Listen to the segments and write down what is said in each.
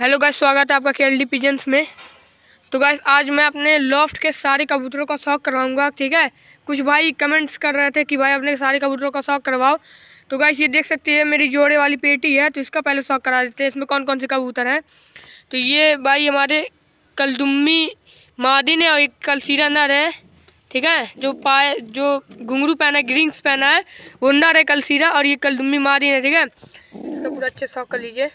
hello guys स्वागत है आपका के एल पिजन्स में तो गाइस आज मैं अपने लॉफ्ट के सारे कबूतरों का शौक करवाऊंगा ठीक है कुछ भाई कमेंट्स कर रहे थे कि भाई अपने सारे कबूतरों का शौक करवाओ तो गाइस ये देख सकते हैं मेरी जोड़े वाली पेटी है तो इसका पहले शौक करा देते हैं इसमें कौन कौन से कबूतर हैं तो ये भाई हमारे कलदुम्मी मादिन है और एक सीरा नर है ठीक है जो पाए जो घुंगरू पहना है ग्रिंग्स पहना है वो नर है सीरा और ये कलदुम्मी मादिन है ठीक है इसका पूरा अच्छे शौक कर लीजिए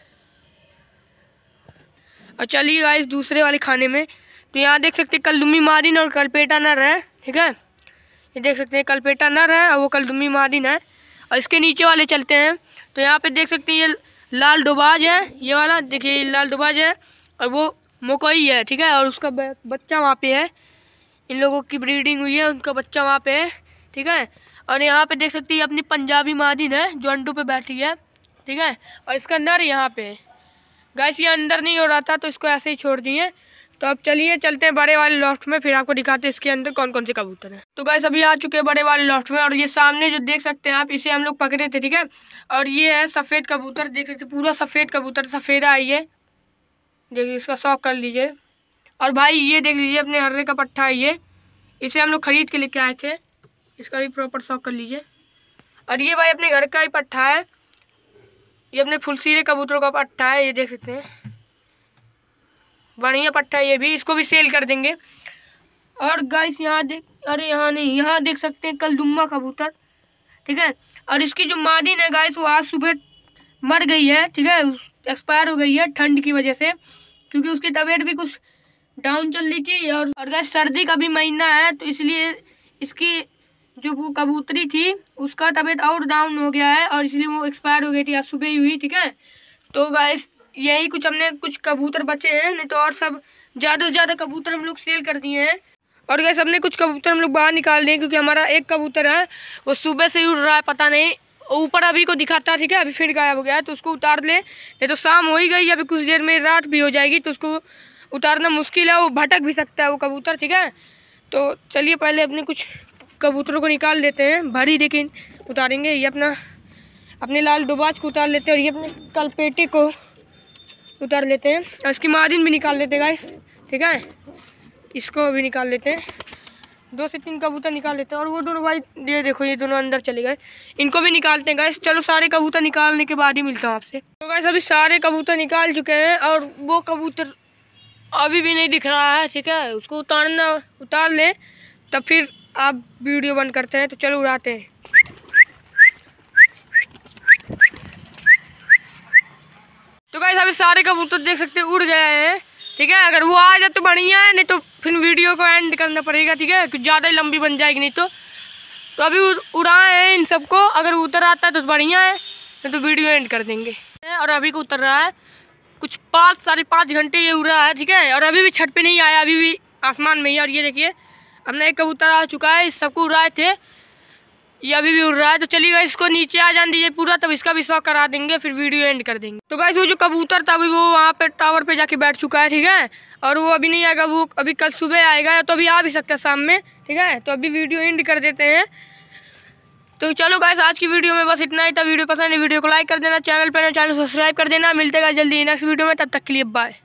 और चलिए गाइस दूसरे वाले खाने में तो यहाँ देख सकते हैं कल दुमी मारिन और कलपेटा नर है ठीक है ये देख सकते हैं कलपेटा नर है और वो कल दुमी मारिन है और इसके नीचे वाले चलते हैं तो यहाँ पे देख सकते हैं ये लाल डोबाज है ये वाला देखिए लाल डोबाज है और वो मकोई है ठीक है और उसका बच्चा वहाँ पे है इन लोगों की ब्रीडिंग हुई है उनका बच्चा वहाँ पे है ठीक है और यहाँ पे देख सकते हैं अपनी पंजाबी मादिन है जो अंडू पे बैठी है ठीक है और इसका नर यहाँ पे है गैस ये अंदर नहीं हो रहा था तो इसको ऐसे ही छोड़ दिए तो अब चलिए चलते हैं बड़े वाले लॉफ्ट में फिर आपको दिखाते हैं इसके अंदर कौन कौन से कबूतर हैं तो गैस अभी आ चुके हैं बड़े वाले लॉफ्ट में और ये सामने जो देख सकते हैं आप इसे हम लोग पकड़े थे ठीक है और ये है सफ़ेद कबूतर देख सकते पूरा सफ़ेद कबूतर सफ़ेदा आई है देखिए इसका शौक कर लीजिए और भाई ये देख लीजिए अपने हर्रे का पट्ठा है ये इसे हम लोग ख़रीद के लेके आए थे इसका भी प्रॉपर शौक कर लीजिए और ये भाई अपने घर का ही पट्ठा है ये अपने फुलसीरे कबूतरों का पट्टा है ये देख सकते हैं बढ़िया पट्टा है ये भी इसको भी सेल कर देंगे और गाइस यहाँ देख अरे यहाँ नहीं यहाँ देख सकते हैं कल दुम्मा कबूतर ठीक है और इसकी जो मादिन है गाइस वो आज सुबह मर गई है ठीक है एक्सपायर हो गई है ठंड की वजह से क्योंकि उसकी तबीयत भी कुछ डाउन चल रही थी और और गैस सर्दी का भी महीना है तो इसलिए इसकी जो वो कबूतरी थी उसका तबीयत और डाउन हो गया है और इसलिए वो एक्सपायर हो गई थी आज सुबह ही हुई ठीक है तो गाइस यही कुछ हमने कुछ कबूतर बचे हैं नहीं तो और सब ज़्यादा से ज़्यादा कबूतर हम लोग सेल कर दिए हैं और गैस हमने कुछ कबूतर हम लोग बाहर निकाल दिए क्योंकि हमारा एक कबूतर है वो सुबह से ही उड़ रहा है पता नहीं ऊपर अभी को दिखाता ठीक है अभी फिर गायब हो गया है तो उसको उतार लें नहीं तो शाम हो ही गई अभी कुछ देर में रात भी हो जाएगी तो उसको उतारना मुश्किल है वो भटक भी सकता है वो कबूतर ठीक है तो चलिए पहले अपने कुछ कबूतरों को निकाल लेते हैं भरी लेकिन उतारेंगे ये अपना अपने लाल डुबाज को उतार लेते हैं और ये अपने कलपेटे को उतार लेते हैं और इसकी मादिन भी निकाल लेते हैं गाइस ठीक है इसको भी निकाल लेते हैं दो से तीन कबूतर निकाल लेते हैं और वो दोनों भाई ये देखो ये दोनों अंदर चले गए इनको भी निकालते हैं गाइस चलो सारे कबूतर निकालने के बाद ही मिलता हूँ आपसे तो गाइस अभी सारे कबूतर निकाल चुके हैं और वो कबूतर अभी भी नहीं दिख रहा है ठीक है उसको उतारना उतार लें तब फिर अब वीडियो बंद करते हैं तो चलो उड़ाते हैं तो कहीं अभी सारे कबूतर देख सकते हैं उड़ गए हैं ठीक है अगर वो आ जाए तो बढ़िया है नहीं तो फिर वीडियो को एंड करना पड़ेगा ठीक है ज़्यादा ही लंबी बन जाएगी नहीं तो तो अभी उड़ाए हैं इन सबको अगर उतर आता है तो बढ़िया है नहीं तो वीडियो एंड कर देंगे और अभी को उतर रहा है कुछ पाँच साढ़े घंटे ये उड़ रहा है ठीक है और अभी भी छत पे नहीं आया अभी भी आसमान में ही और ये देखिए अब एक कबूतर आ चुका है इस सबको रहे थे ये अभी भी उड़ रहा है तो चलिएगा इसको नीचे आ जाने दीजिए पूरा तब इसका भी शौक करा देंगे फिर वीडियो एंड कर देंगे तो गाइस वो जो कबूतर था अभी वो वहाँ पे टावर पे जाके बैठ चुका है ठीक है और वो अभी नहीं आएगा वो अभी कल सुबह आएगा तो अभी आ भी सकता है शाम में ठीक है तो अभी वीडियो एंड कर देते हैं तो चलो गाइस आज की वीडियो में बस इतना ही था वीडियो पसंद है वीडियो को लाइक कर देना चैनल पर चैनल सब्सक्राइब कर देना मिलते जल्दी नेक्स्ट वीडियो में तब तक के लिए बाय